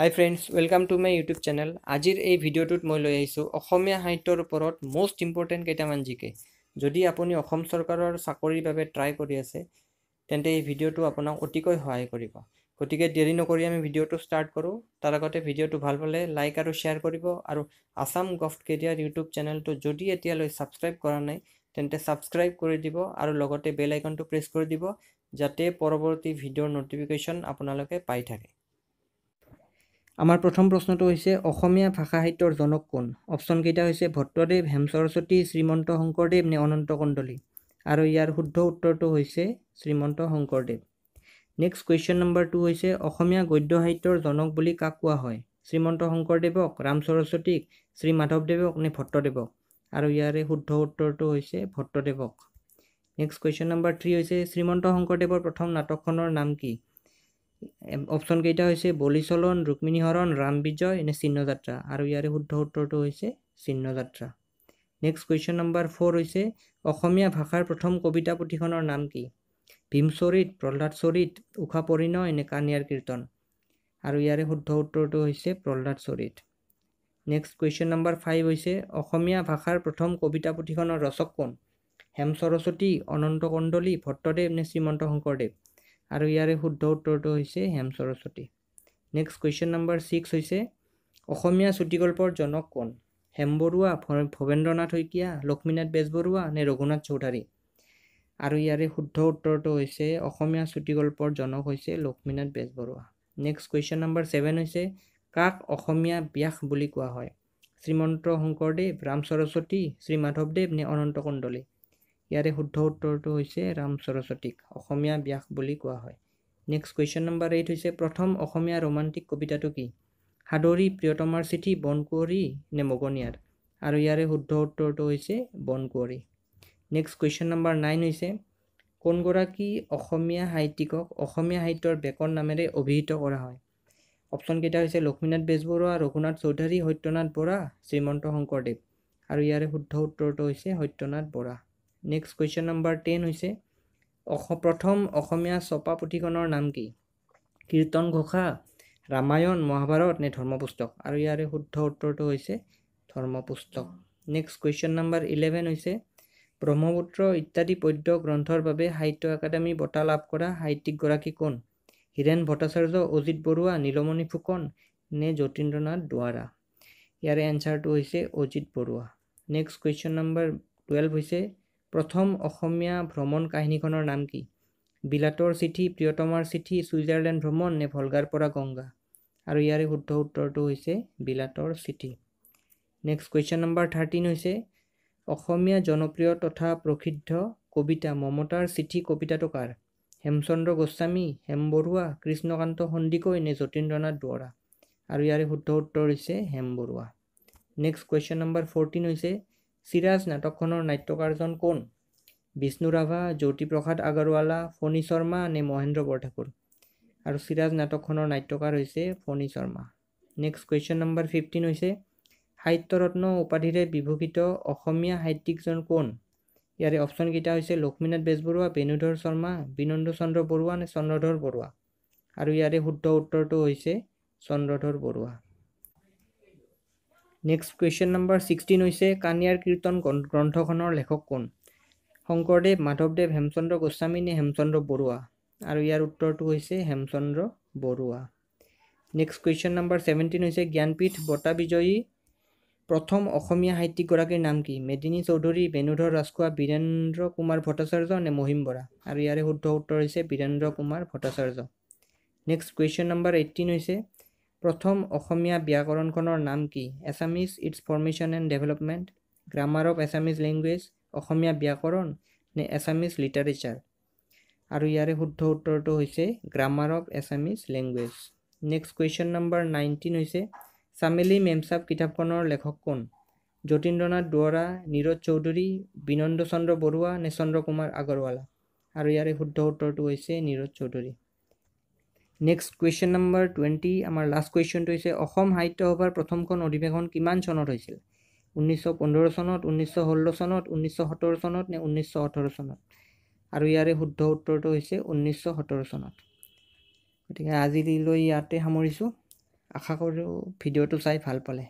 high friends welcome to my YouTube channel আজিৰ এই ভিডিঅ'টোত মই লৈ আহিছোঁ অসমীয়া সাহিত্যৰ ওপৰত মষ্ট ইম্পৰ্টেণ্ট কেইটামান জিকে যদি আপুনি অসম চৰকাৰৰ চাকৰিৰ বাবে ট্ৰাই কৰি আছে তেন্তে এই ভিডিঅ'টো আপোনাক অতিকৈ সহায় কৰিব গতিকে দেৰি নকৰি আমি ভিডিঅ'টো ষ্টাৰ্ট কৰোঁ তাৰ আগতে ভিডিঅ'টো ভাল পালে লাইক আৰু শ্বেয়াৰ কৰিব আৰু আছাম গফ্ট কেৰিয়াৰ ইউটিউব চেনেলটো যদি এতিয়ালৈ ছাবস্ক্ৰাইব কৰা নাই তেন্তে ছাবস্ক্ৰাইব কৰি দিব আৰু লগতে বেল আইকনটো প্ৰেছ কৰি দিব যাতে পৰৱৰ্তী ভিডিঅ'ৰ ন'টিফিকেশ্যন আপোনালোকে পাই থাকে আমাৰ প্ৰথম প্ৰশ্নটো হৈছে অসমীয়া ভাষা সাহিত্যৰ জনক কোন অপশ্যনকেইটা হৈছে ভট্টদেৱ হেম সৰস্বতী শ্ৰীমন্ত শংকৰদেৱ নে অনন্ত কণ্ডলী আৰু ইয়াৰ শুদ্ধ উত্তৰটো হৈছে Srimanta Sankardev next question number two হৈছে অসমীয়া গদ্য সাহিত্যৰ জনক বুলি কাক কোৱা হয় শ্ৰীমন্ত শংকৰদেৱক ৰাম সৰস্বতীক শ্ৰী মাধৱদেৱক নে ভট্টদেৱক আৰু ইয়াৰে শুদ্ধ উত্তৰটো হৈছে ভট্টদেৱক নেক্সট কুৱেশ্যন নম্বৰ থ্ৰী হৈছে শ্ৰীমন্ত শংকৰদেৱৰ প্ৰথম নাটকখনৰ নাম কি অপশ্যনকেইটা হৈছে বলিচলন হৰণ ৰাম বিজয় নে চিহ্নযাত্ৰা আৰু ইয়াৰে শুদ্ধ উত্তৰটো হৈছে Chihnayatra next question number four হৈছে অসমীয়া ভাষাৰ প্ৰথম কবিতা পুথিখনৰ নাম কি ভীমচৰিত উষা পৰিণয় নে কানিয়াৰ কীৰ্তন আৰু ইয়াৰে শুদ্ধ উত্তৰটো হৈছে প্ৰহ্লাদ চৰিত নেক্সট কুৱেশ্যন নম্বৰ ফাইভ হৈছে অসমীয়া ভাষাৰ প্ৰথম কবিতা পুথিখনৰ ৰচক কোন হেম সৰস্বতী অনন্ত কণ্ডলী ভট্টদেৱ নে শ্ৰীমন্ত শংকৰদেৱ আৰু ইয়াৰে শুদ্ধ উত্তৰটো হৈছে Hem Saraswati next question number six হৈছে অসমীয়া চুটিগল্পৰ জনক কোন হেম বৰুৱা ভৱেন্দ্ৰনাথ শইকীয়া লক্ষ্মীনাথ বেজবৰুৱা নে ৰঘুনাথ চৌধাৰী আৰু ইয়াৰে শুদ্ধ উত্তৰটো হৈছে অসমীয়া চুটিগল্পৰ জনক হৈছে Lakshminath Bezbaroa next question number seven হৈছে কাক অসমীয়া ব্যাস বুলি কোৱা হয় শ্ৰীমন্ত শংকৰদেৱ ৰাম সৰস্বতী শ্ৰী মাধৱদেৱ নে অনন্ত কুণ্ডলী ইয়াৰে শুদ্ধ উত্তৰটো হৈছে ৰাম সৰস্বতীক অসমীয়া ব্যাস বুলি কোৱা হয় নেক্সট কুৱেশ্যন নম্বৰ এইট হৈছে প্ৰথম অসমীয়া ৰোমান্টিক কবিতাটো কি সাদৰী প্ৰিয়তমাৰ চিঠি বন কুঁৱৰী নে মগনীয়াৰ আৰু ইয়াৰে শুদ্ধ উত্তৰটো হৈছে Bonkuwori next question number nine হৈছে কোনগৰাকী অসমীয়া সাহিত্যিকক অসমীয়া সাহিত্যৰ বেকৰ নামেৰে অভিহিত কৰা হয় অপশ্যনকেইটা হৈছে লক্ষ্মীনাথ বেজবৰুৱা ৰঘুনাথ চৌধাৰী সত্যনাথ বৰা শ্ৰীমন্ত শংকৰদেৱ আৰু ইয়াৰে শুদ্ধ উত্তৰটো হৈছে Satyanath Bora next question number ten হৈছে অস প্ৰথম অসমীয়া ছপা পুথিখনৰ নাম কি কীৰ্তন ঘোষা ৰামায়ণ মহাভাৰত নে ধৰ্মপুস্তক আৰু ইয়াৰে শুদ্ধ উত্তৰটো হৈছে ধৰ্মপুস্তক নেক্সট কুৱেশ্যন নম্বৰ ইলেভেন হৈছে ব্ৰহ্মপুত্ৰ ইত্যাদি পদ্য গ্ৰন্থৰ বাবে সাহিত্য একাডেমী বঁটা লাভ কৰা সাহিত্যিকগৰাকী কোন হীৰেণ ভট্টাচাৰ্য অজিত বৰুৱা নীলমণি ফুকন নে যতীন্দ্ৰ নাথ দুৱাৰা ইয়াৰে এনচাৰটো হৈছে Ajit Barua next question number twelve হৈছে প্ৰথম অসমীয়া ভ্ৰমণ কাহিনীখনৰ নাম কি বিলাতৰ চিঠি প্ৰিয়তমাৰ চিঠি ছুইজাৰলেণ্ড ভ্ৰমণ নে ভলগাৰ পৰা গংগা আৰু ইয়াৰে শুদ্ধ উত্তৰটো হৈছে বিলাতৰ চিঠি নেক্সট কুৱেশ্যন নম্বৰ থাৰ্টিন হৈছে অসমীয়া জনপ্ৰিয় তথা প্ৰসিদ্ধ কবিতা মমতাৰ চিঠি কবিতাটো কাৰ হেমচন্দ্ৰ গোস্বামী হেম বৰুৱা কৃষ্ণকান্ত সন্দিকৈ নে যতীন্দ্ৰনাথ দুৱৰা আৰু ইয়াৰে শুদ্ধ উত্তৰ হৈছে Hem Barua next question number fourteen হৈছে চিৰাজ নাটকখনৰ নাট্যকাৰজন কোন বিষ্ণু ৰাভা জ্যোতিপ্ৰসাদ আগৰৱালা ফণী শৰ্মা নে মহেন্দ্ৰ বৰঠাকুৰ আৰু চিৰাজ নাটকখনৰ নাট্যকাৰ হৈছে Phani Sarma next question number fifteen হৈছে সাহিত্য ৰত্ন উপাধিৰে বিভূষিত অসমীয়া সাহিত্যিকজন কোন ইয়াৰে অপশ্যনকেইটা হৈছে লক্ষ্মীনাথ বেজবৰুৱা বেণুধৰ শৰ্মা বিনন্দ চন্দ্ৰ বৰুৱা নে চন্দ্ৰধৰ বৰুৱা আৰু ইয়াৰে শুদ্ধ উত্তৰটো হৈছে Chandradhar Barua next question number sixteen হৈছে কানিয়াৰ কীৰ্তন গ্ৰন্থখনৰ লেখক কোন শংকৰদেৱ মাধৱদেৱ হেমচন্দ্ৰ গোস্বামী নে হেমচন্দ্ৰ বৰুৱা আৰু ইয়াৰ উত্তৰটো হৈছে Hemchandra Barua next question number seventeen হৈছে জ্ঞানপীঠ বঁটা বিজয়ী প্ৰথম অসমীয়া সাহিত্যিকগৰাকীৰ নাম কি মেদিনী চৌধুৰী বেণুধৰ ৰাজখোৱা বীৰেন্দ্ৰ কুমাৰ ভট্টাচাৰ্য নে মহিম বৰা আৰু ইয়াৰে শুদ্ধ উত্তৰ হৈছে Birendra Kumar Bhattacharya next question number eighteen হৈছে প্ৰথম অসমীয়া ব্যাকৰণখনৰ নাম কি Assamese its formation and development grammar of Assamese language Asomiya ব্যাকৰণ নে এছামিজ লিটাৰেচাৰ আৰু ইয়াৰে শুদ্ধ উত্তৰটো হৈছে grammar of Assamese language next question number nineteen হৈছে চামেলি মেমচাব কিতাপখনৰ লেখক কোন যতীন্দ্ৰনাথ দুৱৰা নীৰজ চৌধুৰী বিনন্দ চন্দ্ৰ বৰুৱা নে চন্দ্ৰ কুমাৰ আগৰৱালা আৰু ইয়াৰে শুদ্ধ উত্তৰটো হৈছে Niraj Choudhury next question number twenty আমাৰ লাষ্ট কুৱেশ্যনটো হৈছে অসম সাহিত্য সভাৰ প্ৰথমখন অধিৱেশন কিমান চনত হৈছিল ঊনৈছশ পোন্ধৰ চনত ঊনৈছশ ষোল্ল চনত ঊনৈছশ সোতৰ চনত নে ঊনৈছশ ওঠৰ চনত আৰু ইয়াৰে শুদ্ধ উত্তৰটো হৈছে ঊনৈছশ সোতৰ চনত গতিকে আজিলৈ ইয়াতে সামৰিছোঁ আশা কৰোঁ ভিডিঅ'টো চাই ভাল পালে